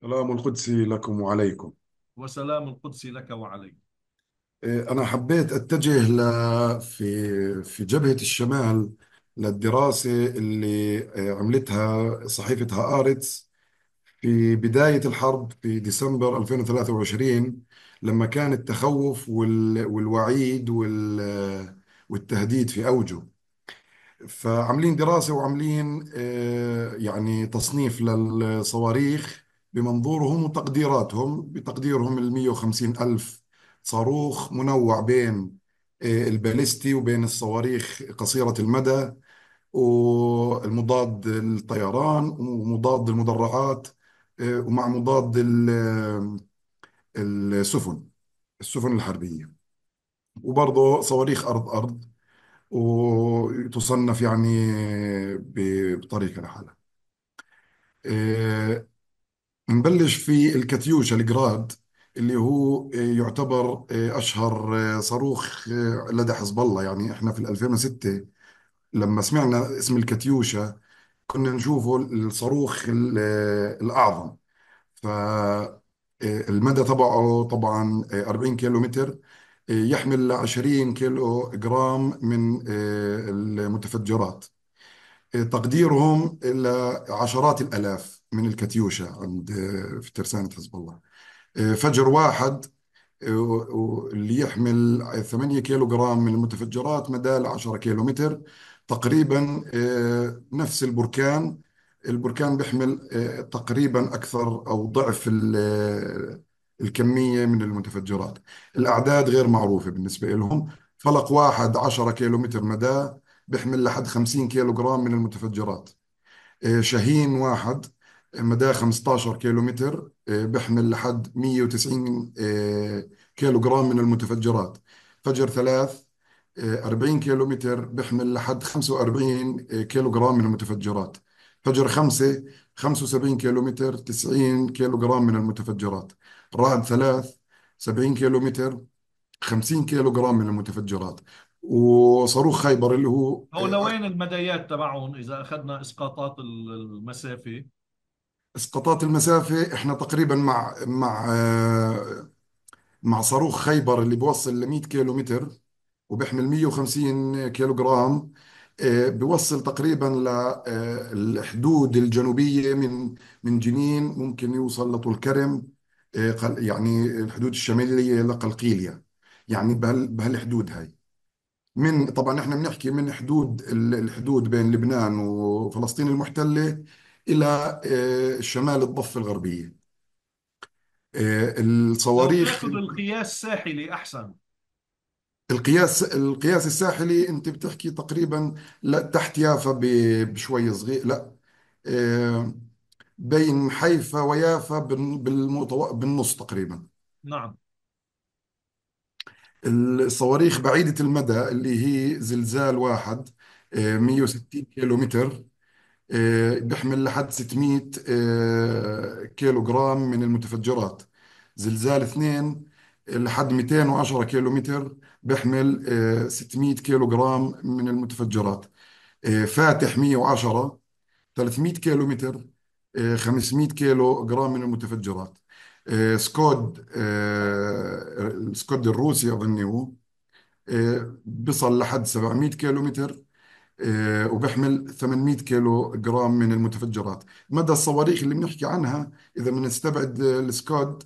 سلام القدس لكم وعليكم وسلام القدس لك وعلي إيه، أنا حبيت أتجه ل في في جبهة الشمال للدراسة اللي إيه، عملتها صحيفة هآرتس في بداية الحرب في ديسمبر 2023 لما كان التخوف والوعيد والتهديد في أوجه فعاملين دراسة وعاملين إيه، يعني تصنيف للصواريخ بمنظورهم وتقديراتهم بتقديرهم ال 150 ألف صاروخ منوع بين آه، الباليستي وبين الصواريخ قصيرة المدى والمضاد للطيران ومضاد المدرعات آه، ومع مضاد آه، السفن السفن الحربية وبرضه صواريخ أرض أرض وتصنف يعني بطريقة لحالها نبلش في الكاتيوشا الجراد اللي هو آه، يعتبر آه، اشهر آه، صاروخ لدى حزب الله يعني احنا في 2006 لما سمعنا اسم الكاتيوشا كنا نشوفه الصاروخ الاعظم ف المدى تبعه طبعا 40 كيلو متر يحمل 20 كيلو جرام من المتفجرات تقديرهم الى عشرات الالاف من الكاتيوشا عند في ترسانة حزب الله آه، فجر واحد آه، اللي يحمل 8 كيلو جرام من المتفجرات مدى 10 كيلو متر تقريبا آه، نفس البركان البركان بيحمل تقريبا أكثر أو ضعف الكمية من المتفجرات الأعداد غير معروفة بالنسبة لهم فلق واحد 10 كيلو متر مدى بيحمل لحد 50 كيلو جرام من المتفجرات شاهين واحد مداه 15 كيلو متر آه، بحمل لحد 190 كيلو آه، كيلوغرام من المتفجرات فجر ثلاث 40 40 متر بحمل لحد 45 آه، كيلوغرام من المتفجرات فجر خمسة 75 كيلو متر 90 كيلوغرام من المتفجرات رعد ثلاث 70 متر 50 كيلوغرام من المتفجرات وصاروخ خيبر اللي هو هو لوين المدايات تبعهم اذا اخذنا اسقاطات المسافه اسقاطات المسافة احنا تقريبا مع مع آه، مع صاروخ خيبر اللي بوصل ل 100 كيلو متر وبيحمل 150 كيلو جرام بوصل تقريبا للحدود آه، الجنوبية من من جنين ممكن يوصل لطول كرم آه، يعني الحدود الشمالية لقلقيليا يعني بهالحدود هاي من طبعا احنا بنحكي من حدود الحدود بين لبنان وفلسطين المحتلة إلى آه، شمال الضفة الغربية آه، الصواريخ تاخذ القياس ساحلي احسن القياس القياس الساحلي انت بتحكي تقريبا لا تحت يافا بشوي صغير لا آه، بين حيفا ويافا بالمتو- بالنص تقريبا نعم الصواريخ بعيدة المدى اللي هي زلزال واحد 160 كيلو متر آه، بيحمل لحد 600 آه، كيلو جرام من المتفجرات زلزال اثنين لحد 210 كيلو متر بيحمل 600 آه، كيلو جرام من المتفجرات فاتح 110 300 كيلو متر 500 كيلو جرام من المتفجرات سكود سكود الروسي اظني هو بصل لحد 700 كيلو متر آه، وبحمل 800 كيلو جرام من المتفجرات مدى الصواريخ اللي بنحكي عنها إذا بنستبعد السكود السكاد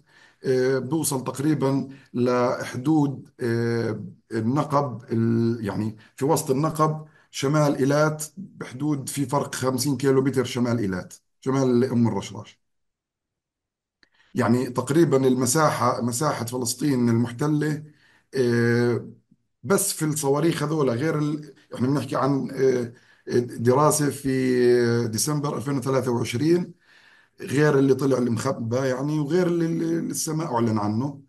آه، بوصل تقريبا لحدود آه، النقب ال- يعني في وسط النقب شمال إيلات بحدود في فرق 50 كيلو متر شمال إيلات شمال أم الرشراش يعني تقريبا المساحة مساحة فلسطين المحتلة بس في الصواريخ هذول غير ال... احنا بنحكي عن آه، دراسة في ديسمبر 2023 غير اللي طلع المخبى يعني وغير اللي لسه السماء أعلن عنه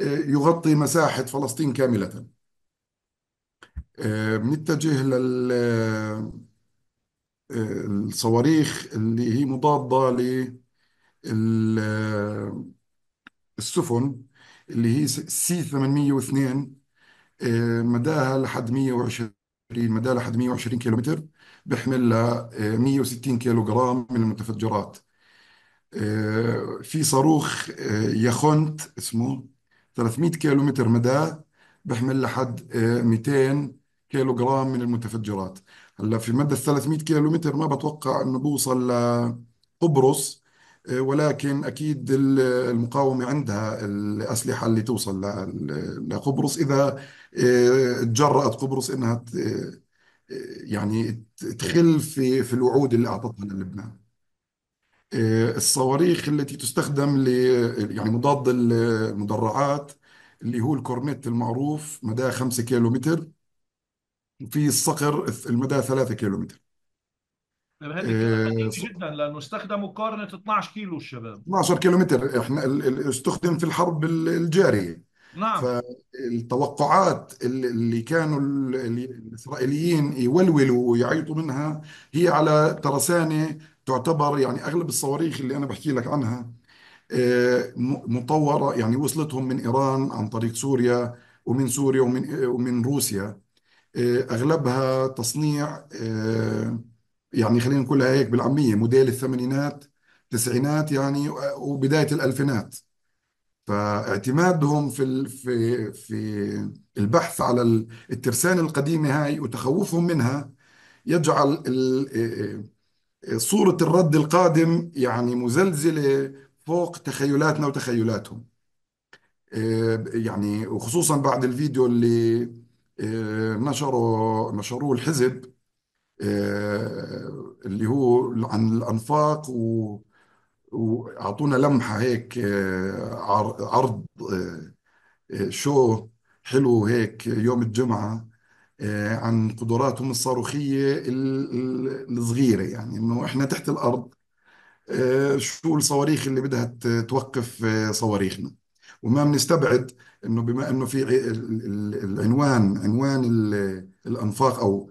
آه، يغطي مساحة فلسطين كاملة آه، بنتجه لل الصواريخ اللي هي مضادة لل- السفن اللي هي سي 802 آه، مداها لحد 120 مداها لحد 120 كيلومتر لها 160 آه، كيلو جرام من المتفجرات آه، في صاروخ يخونت اسمه 300 كيلو متر مداه بحمل لحد 200 كيلو جرام من المتفجرات هلا في مدى ال 300 كيلو متر ما بتوقع انه بوصل لقبرص آه، ولكن اكيد المقاومه عندها الاسلحه اللي توصل لقبرص اذا آه، تجرأت قبرص انها آه، يعني تخل في في الوعود اللي اعطتها للبنان الصواريخ التي تستخدم ل يعني مضاد المدرعات اللي هو الكورنيت المعروف مداه 5 كيلو في الصقر المدى 3 كيلو طيب، هذه آه، جدا لانه استخدموا قارنه 12 كيلو الشباب 12 متر احنا استخدم في الحرب الجاريه نعم فالتوقعات اللي كانوا الاسرائيليين يولولوا ويعيطوا منها هي على ترسانه تعتبر يعني اغلب الصواريخ اللي انا بحكي لك عنها آه، مطوره يعني وصلتهم من ايران عن طريق سوريا ومن سوريا ومن آه، ومن روسيا اغلبها تصنيع آه، يعني خلينا نقولها هيك بالعاميه موديل الثمانينات تسعينات يعني وبدايه الالفينات فاعتمادهم في في في البحث على الترسانه القديمه هاي وتخوفهم منها يجعل إيه، إيه، صورة الرد القادم يعني مزلزلة فوق تخيلاتنا وتخيلاتهم إيه، يعني وخصوصا بعد الفيديو اللي نشره نشروه الحزب اللي هو عن الأنفاق و... وأعطونا لمحة هيك آه، عرض آه، آه، شو حلو هيك يوم الجمعة عن قدراتهم الصاروخية الصغيرة يعني إنه إحنا تحت الأرض شو الصواريخ اللي بدها توقف صواريخنا وما بنستبعد انه بما انه في العنوان عنوان الانفاق او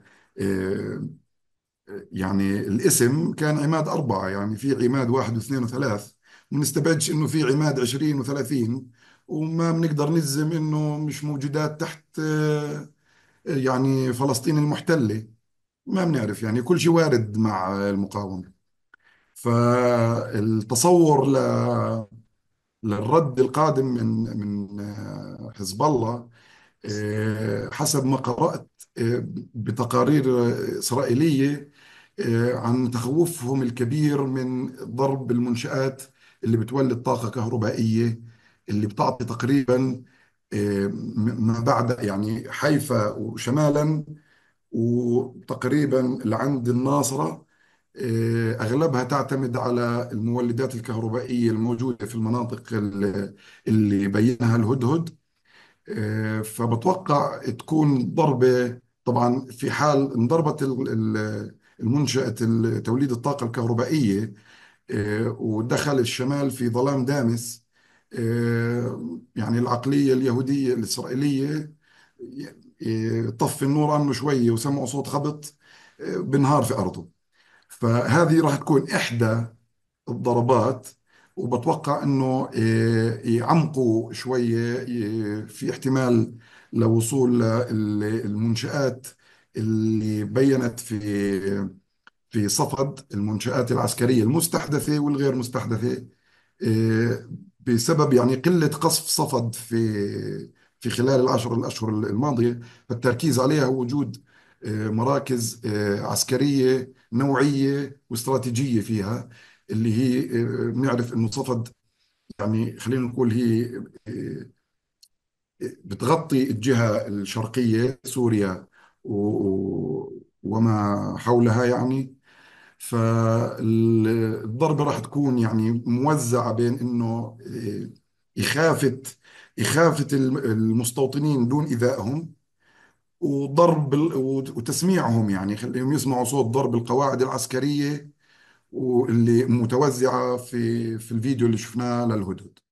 يعني الاسم كان عماد أربعة يعني في عماد واحد واثنين وثلاث ما نستبعدش إنه في عماد عشرين وثلاثين وما بنقدر نلزم إنه مش موجودات تحت آه، يعني فلسطين المحتلة ما بنعرف يعني كل شيء وارد مع المقاومة فالتصور ل... للرد القادم من من آه، حزب الله آه، حسب ما قرأت بتقارير إسرائيلية آه، عن تخوفهم الكبير من ضرب المنشآت اللي بتولد طاقة كهربائية اللي بتعطي تقريبا آه، ما بعد يعني حيفا وشمالا وتقريبا لعند الناصرة آه، أغلبها تعتمد على المولدات الكهربائية الموجودة في المناطق اللي بينها الهدهد فبتوقع تكون ضربة طبعا في حال انضربت منشأة توليد الطاقة الكهربائية آه، ودخل الشمال في ظلام دامس آه، يعني العقلية اليهودية الإسرائيلية آه، طفي النور عنه شوية وسمعوا صوت خبط بنهار في أرضه فهذه راح تكون إحدى الضربات وبتوقع انه يعمقوا شويه في احتمال لوصول المنشات اللي بينت في في صفد المنشآت العسكرية المستحدثة والغير مستحدثة آه، بسبب يعني قلة قصف صفد في في خلال العشر الأشهر الماضية فالتركيز عليها هو وجود آه، مراكز آه، عسكرية نوعية واستراتيجية فيها اللي هي بنعرف انه صفد يعني خلينا نقول هي بتغطي الجهة الشرقية سوريا وما حولها يعني فالضربة راح تكون يعني موزعة بين إنه إخافة إخافة المستوطنين دون إيذائهم وضرب وتسميعهم يعني خليهم يسمعوا صوت ضرب القواعد العسكرية واللي متوزعة في في الفيديو اللي شفناه للهدهد